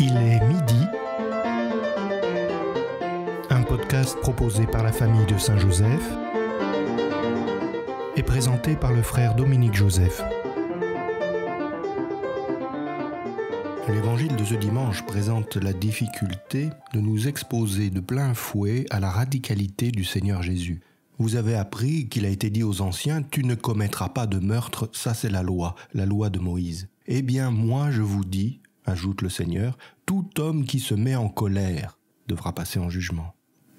Il est midi. Un podcast proposé par la famille de Saint-Joseph et présenté par le frère Dominique Joseph. L'évangile de ce dimanche présente la difficulté de nous exposer de plein fouet à la radicalité du Seigneur Jésus. Vous avez appris qu'il a été dit aux anciens, tu ne commettras pas de meurtre, ça c'est la loi, la loi de Moïse. Eh bien moi je vous dis, ajoute le Seigneur, tout homme qui se met en colère devra passer en jugement.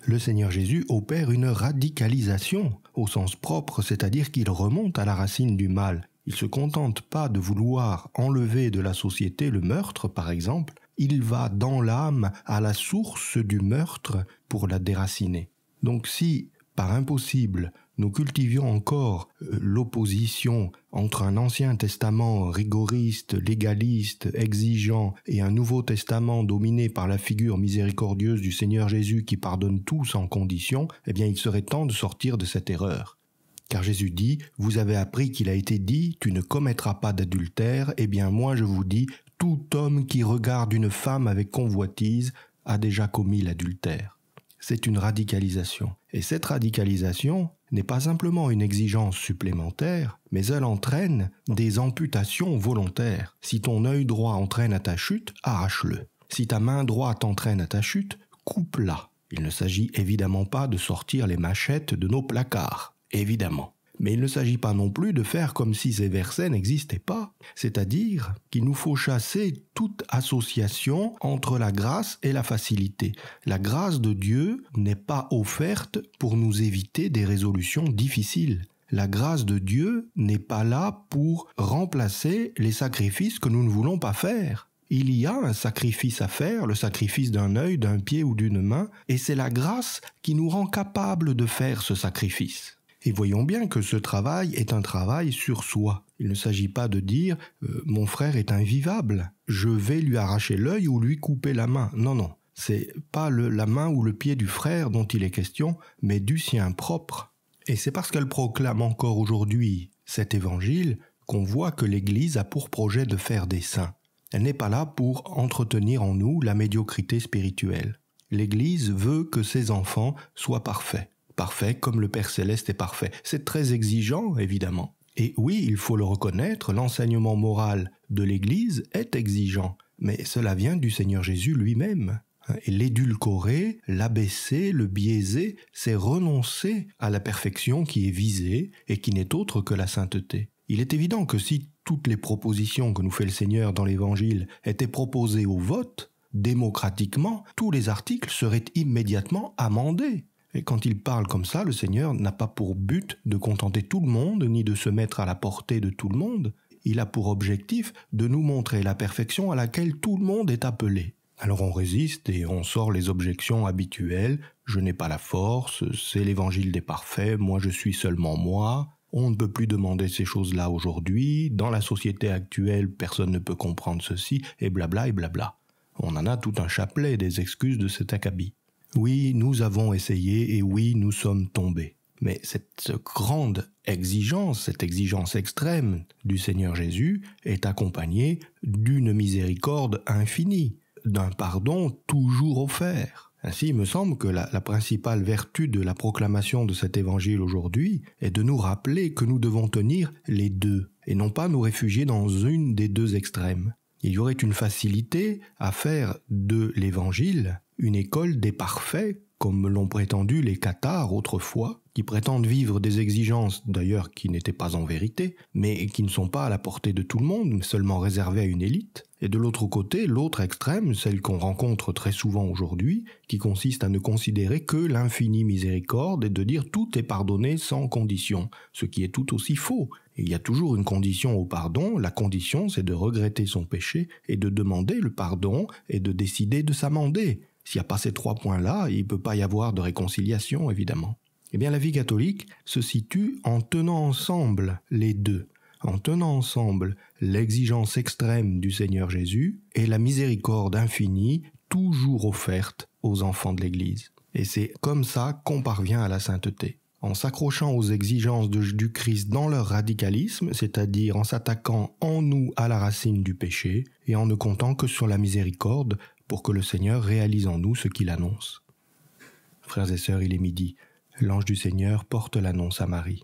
Le Seigneur Jésus opère une radicalisation au sens propre, c'est-à-dire qu'il remonte à la racine du mal. Il ne se contente pas de vouloir enlever de la société le meurtre, par exemple, il va dans l'âme à la source du meurtre pour la déraciner. Donc si, par impossible, nous cultivions encore euh, l'opposition entre un Ancien Testament rigoriste, légaliste, exigeant, et un Nouveau Testament dominé par la figure miséricordieuse du Seigneur Jésus qui pardonne tout sans condition, eh bien il serait temps de sortir de cette erreur. Car Jésus dit, vous avez appris qu'il a été dit, tu ne commettras pas d'adultère, eh bien moi je vous dis, tout homme qui regarde une femme avec convoitise a déjà commis l'adultère c'est une radicalisation. Et cette radicalisation n'est pas simplement une exigence supplémentaire, mais elle entraîne des amputations volontaires. Si ton œil droit entraîne à ta chute, arrache-le. Si ta main droite entraîne à ta chute, coupe-la. Il ne s'agit évidemment pas de sortir les machettes de nos placards, évidemment. Mais il ne s'agit pas non plus de faire comme si ces versets n'existaient pas, c'est-à-dire qu'il nous faut chasser toute association entre la grâce et la facilité. La grâce de Dieu n'est pas offerte pour nous éviter des résolutions difficiles. La grâce de Dieu n'est pas là pour remplacer les sacrifices que nous ne voulons pas faire. Il y a un sacrifice à faire, le sacrifice d'un œil, d'un pied ou d'une main, et c'est la grâce qui nous rend capable de faire ce sacrifice. Et voyons bien que ce travail est un travail sur soi. Il ne s'agit pas de dire euh, mon frère est invivable, je vais lui arracher l'œil ou lui couper la main. Non, non. C'est pas la main ou le pied du frère dont il est question, mais du sien propre. Et c'est parce qu'elle proclame encore aujourd'hui cet évangile qu'on voit que l'Église a pour projet de faire des saints. Elle n'est pas là pour entretenir en nous la médiocrité spirituelle. L'Église veut que ses enfants soient parfaits parfait comme le Père céleste est parfait. C'est très exigeant, évidemment. Et oui, il faut le reconnaître, l'enseignement moral de l'Église est exigeant, mais cela vient du Seigneur Jésus lui-même. Et l'édulcorer, l'abaisser, le biaiser, c'est renoncer à la perfection qui est visée et qui n'est autre que la sainteté. Il est évident que si toutes les propositions que nous fait le Seigneur dans l'Évangile étaient proposées au vote, démocratiquement, tous les articles seraient immédiatement amendés. Et quand il parle comme ça, le Seigneur n'a pas pour but de contenter tout le monde, ni de se mettre à la portée de tout le monde. Il a pour objectif de nous montrer la perfection à laquelle tout le monde est appelé. Alors on résiste et on sort les objections habituelles. Je n'ai pas la force, c'est l'évangile des parfaits, moi je suis seulement moi. On ne peut plus demander ces choses-là aujourd'hui, dans la société actuelle personne ne peut comprendre ceci, et blabla et blabla. On en a tout un chapelet des excuses de cet acabit. Oui, nous avons essayé et oui, nous sommes tombés. Mais cette grande exigence, cette exigence extrême du Seigneur Jésus est accompagnée d'une miséricorde infinie, d'un pardon toujours offert. Ainsi, il me semble que la, la, principale vertu de la proclamation de cet évangile aujourd'hui est de nous rappeler que nous devons tenir les deux, et non pas nous réfugier dans une des deux extrêmes il y aurait une facilité à faire de l'Évangile une école des parfaits, comme l'ont prétendu les cathares autrefois, qui prétendent vivre des exigences d'ailleurs qui n'étaient pas en vérité, mais qui ne sont pas à la portée de tout le monde, mais seulement réservées à une élite. Et de l'autre côté, l'autre extrême, celle qu'on rencontre très souvent aujourd'hui, qui consiste à ne considérer que l'infini miséricorde et de dire tout est pardonné sans condition, ce qui est tout aussi faux, il y a toujours une condition au pardon. La condition, c'est de regretter son péché et de demander le pardon et de décider de s'amender. S'il n'y a pas ces trois points-là, il ne peut pas y avoir de réconciliation, évidemment. Eh bien, la vie catholique se situe en tenant ensemble les deux, en tenant ensemble l'exigence extrême du Seigneur Jésus et la miséricorde infinie toujours offerte aux enfants de l'Église. Et c'est comme ça qu'on parvient à la sainteté en s'accrochant aux exigences du Christ dans leur radicalisme, c'est-à-dire en s'attaquant en nous à la racine du péché, et en ne comptant que sur la miséricorde pour que le Seigneur réalise en nous ce qu'il annonce. Frères et sœurs, il est midi. L'ange du Seigneur porte l'annonce à Marie.